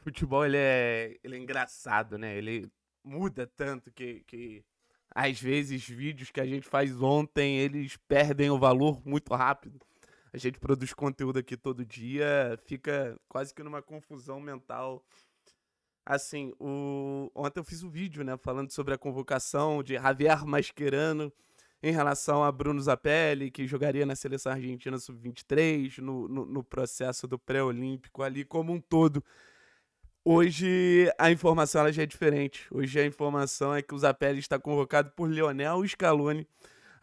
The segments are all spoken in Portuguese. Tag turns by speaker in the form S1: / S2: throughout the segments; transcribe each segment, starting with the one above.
S1: futebol ele é, ele é engraçado, né? Ele muda tanto que, que às vezes vídeos que a gente faz ontem, eles perdem o valor muito rápido. A gente produz conteúdo aqui todo dia, fica quase que numa confusão mental. Assim, o... ontem eu fiz um vídeo, né, falando sobre a convocação de Javier Mascherano em relação a Bruno Zapelli, que jogaria na seleção argentina sub-23, no, no, no processo do pré-olímpico ali como um todo. Hoje a informação ela já é diferente. Hoje a informação é que o Zapelli está convocado por Lionel Scaloni,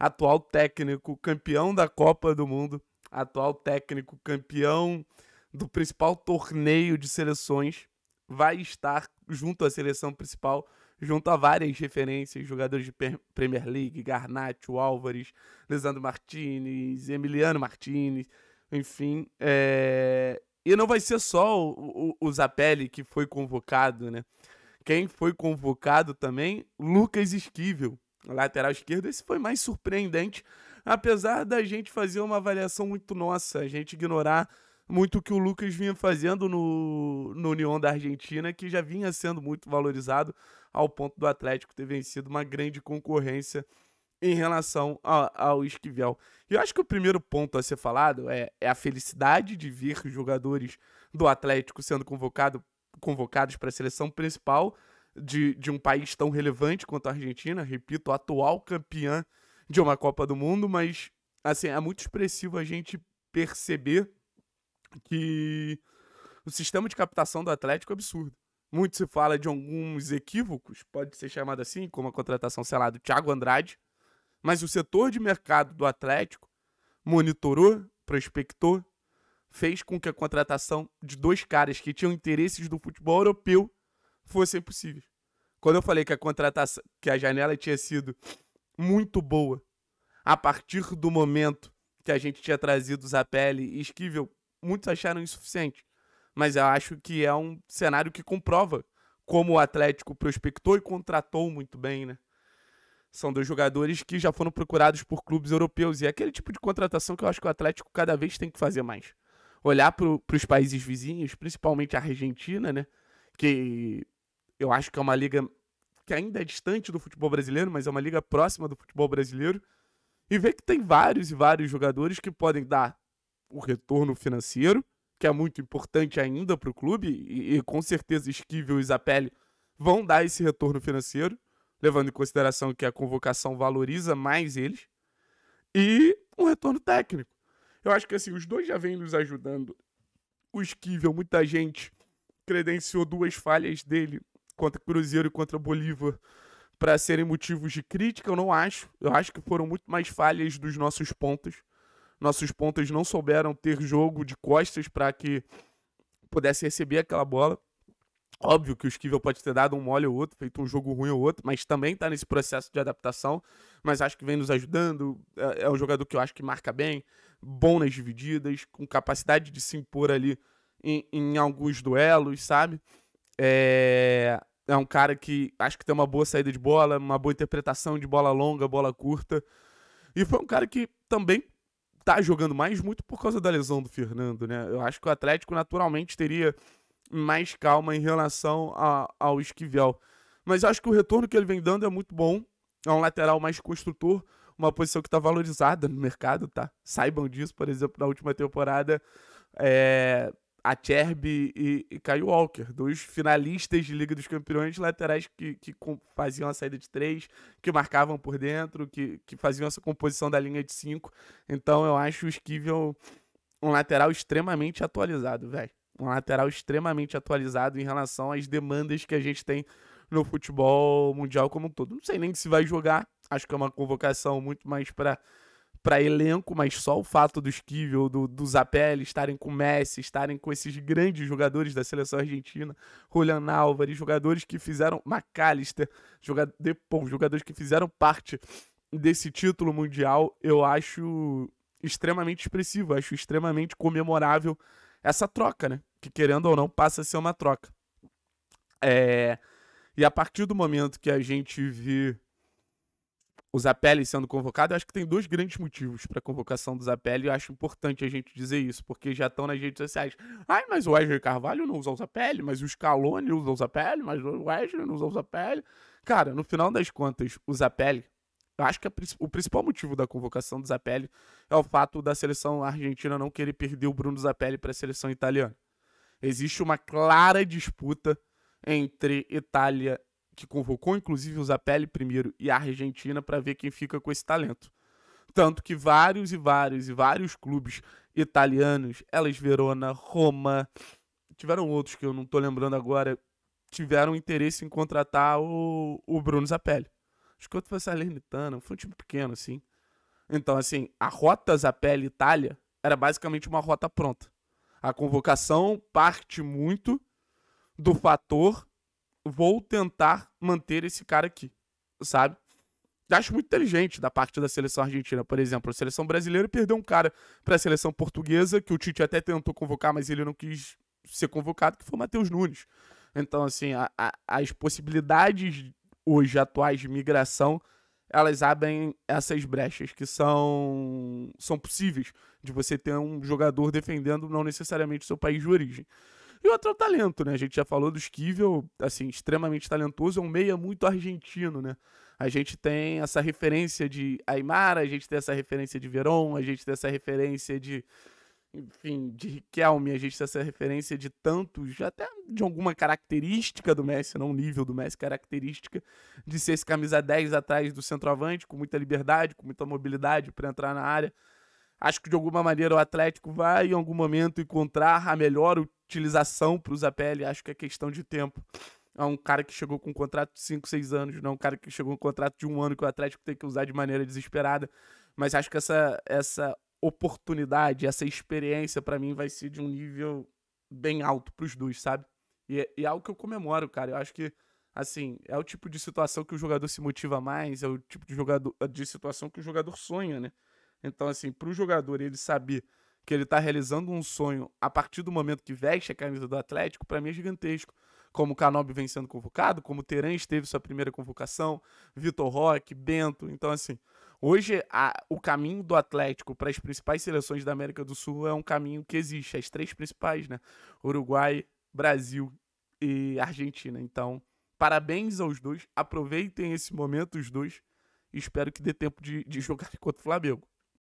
S1: atual técnico campeão da Copa do Mundo, atual técnico campeão do principal torneio de seleções, vai estar junto à seleção principal, junto a várias referências, jogadores de Premier League, Garnacho, Álvares, Lisandro Martinez, Emiliano Martinez, enfim, é... E não vai ser só o, o, o Zapelli que foi convocado, né? Quem foi convocado também? Lucas Esquivel, lateral esquerdo. Esse foi mais surpreendente, apesar da gente fazer uma avaliação muito nossa, a gente ignorar muito o que o Lucas vinha fazendo no, no União da Argentina, que já vinha sendo muito valorizado ao ponto do Atlético ter vencido uma grande concorrência em relação ao, ao Esquivel. E eu acho que o primeiro ponto a ser falado é, é a felicidade de ver jogadores do Atlético sendo convocado, convocados para a seleção principal de, de um país tão relevante quanto a Argentina, repito, atual campeã de uma Copa do Mundo, mas assim, é muito expressivo a gente perceber que o sistema de captação do Atlético é absurdo. Muito se fala de alguns equívocos, pode ser chamado assim, como a contratação, sei lá, do Thiago Andrade, mas o setor de mercado do Atlético monitorou, prospectou, fez com que a contratação de dois caras que tinham interesses do futebol europeu fossem possíveis. Quando eu falei que a contratação, que a janela tinha sido muito boa, a partir do momento que a gente tinha trazido Zapelli e Esquivel, muitos acharam insuficiente. Mas eu acho que é um cenário que comprova como o Atlético prospectou e contratou muito bem, né? São dois jogadores que já foram procurados por clubes europeus. E é aquele tipo de contratação que eu acho que o Atlético cada vez tem que fazer mais. Olhar para os países vizinhos, principalmente a Argentina, né? Que eu acho que é uma liga que ainda é distante do futebol brasileiro, mas é uma liga próxima do futebol brasileiro, e ver que tem vários e vários jogadores que podem dar o retorno financeiro, que é muito importante ainda para o clube, e, e, com certeza Esquivel e Zapelli vão dar esse retorno financeiro, levando em consideração que a convocação valoriza mais eles, e um retorno técnico. Eu acho que assim, os dois já vêm nos ajudando. O Esquivel, muita gente credenciou duas falhas dele contra Cruzeiro e contra Bolívar para serem motivos de crítica, eu não acho. Eu acho que foram muito mais falhas dos nossos pontas. Nossos pontas não souberam ter jogo de costas para que pudesse receber aquela bola. Óbvio que o Esquivel pode ter dado um mole ou outro, feito um jogo ruim ou outro, mas também está nesse processo de adaptação. Mas acho que vem nos ajudando. É, é um jogador que eu acho que marca bem, bom nas divididas, com capacidade de se impor ali em, em alguns duelos, sabe? É, é um cara que acho que tem uma boa saída de bola, uma boa interpretação de bola longa, bola curta. E foi um cara que também tá jogando mais muito por causa da lesão do Fernando, né? Eu acho que o Atlético naturalmente teria mais calma em relação a, ao Esquivel. Mas acho que o retorno que ele vem dando é muito bom. É um lateral mais construtor, uma posição que está valorizada no mercado, tá? Saibam disso, por exemplo, na última temporada, é, a Cherby e, e Walker, dois finalistas de Liga dos Campeões, laterais que, que faziam a saída de três, que marcavam por dentro, que, que faziam essa composição da linha de cinco. Então eu acho o Esquivel um lateral extremamente atualizado, velho um lateral extremamente atualizado em relação às demandas que a gente tem no futebol mundial como um todo. Não sei nem se vai jogar, acho que é uma convocação muito mais para para elenco, mas só o fato do Esquivel, do, do Zapelli estarem com Messi, estarem com esses grandes jogadores da seleção argentina, Julian Álvares, jogadores que fizeram McAllister, jogador, jogadores que fizeram parte desse título mundial, eu acho extremamente expressivo, acho extremamente comemorável essa troca, né? Que querendo ou não, passa a ser uma troca. É... E a partir do momento que a gente vê o Zapelli sendo convocado, eu acho que tem dois grandes motivos para a convocação do Zapelli. Eu acho importante a gente dizer isso, porque já estão nas redes sociais. Ai, mas o Wesley Carvalho não usa o Zapelli, mas o Scaloni usa o Zapelli, mas o Wesley não usa o Zapelli. Cara, no final das contas, o Zapelli eu acho que a, o principal motivo da convocação do Zapelli é o fato da seleção argentina não querer perder o Bruno Zapelli para a seleção italiana. Existe uma clara disputa entre Itália, que convocou inclusive o Zapelli primeiro, e a Argentina para ver quem fica com esse talento. Tanto que vários e vários e vários clubes italianos, Elas Verona, Roma, tiveram outros que eu não estou lembrando agora, tiveram interesse em contratar o, o Bruno Zapelli. Escoto foi salernitana, foi um time pequeno, assim. Então, assim, a rota Zapelli Itália era basicamente uma rota pronta. A convocação parte muito do fator vou tentar manter esse cara aqui, sabe? Acho muito inteligente da parte da seleção argentina, por exemplo. A seleção brasileira perdeu um cara para a seleção portuguesa, que o Tite até tentou convocar, mas ele não quis ser convocado, que foi o Matheus Nunes. Então, assim, a, a, as possibilidades hoje atuais de migração, elas abrem essas brechas que são, são possíveis de você ter um jogador defendendo não necessariamente seu país de origem. E outro é o talento, né? A gente já falou do Esquivel, assim, extremamente talentoso, é um meia muito argentino, né? A gente tem essa referência de aymara a gente tem essa referência de Verón, a gente tem essa referência de enfim, de Riquelme, a gente tem tá essa referência de tantos, até de alguma característica do Messi, não nível do Messi, característica de ser esse camisa 10 atrás do centroavante, com muita liberdade, com muita mobilidade para entrar na área. Acho que de alguma maneira o Atlético vai em algum momento encontrar a melhor utilização para o Zapelli, acho que é questão de tempo. É um cara que chegou com um contrato de 5, 6 anos, não é um cara que chegou com um contrato de um ano que o Atlético tem que usar de maneira desesperada. Mas acho que essa, essa oportunidade, essa experiência para mim vai ser de um nível bem alto pros dois, sabe? E é, e é algo que eu comemoro, cara. Eu acho que, assim, é o tipo de situação que o jogador se motiva mais, é o tipo de, jogador, de situação que o jogador sonha, né? Então, assim, pro jogador ele saber que ele tá realizando um sonho a partir do momento que veste a camisa do Atlético, para mim é gigantesco. Como o Canobi vem sendo convocado, como o Terãs teve sua primeira convocação, Vitor Roque, Bento. Então, assim, Hoje, a, o caminho do Atlético para as principais seleções da América do Sul é um caminho que existe. As três principais, né? Uruguai, Brasil e Argentina. Então, parabéns aos dois. Aproveitem esse momento, os dois. Espero que dê tempo de, de jogar contra o Flamengo.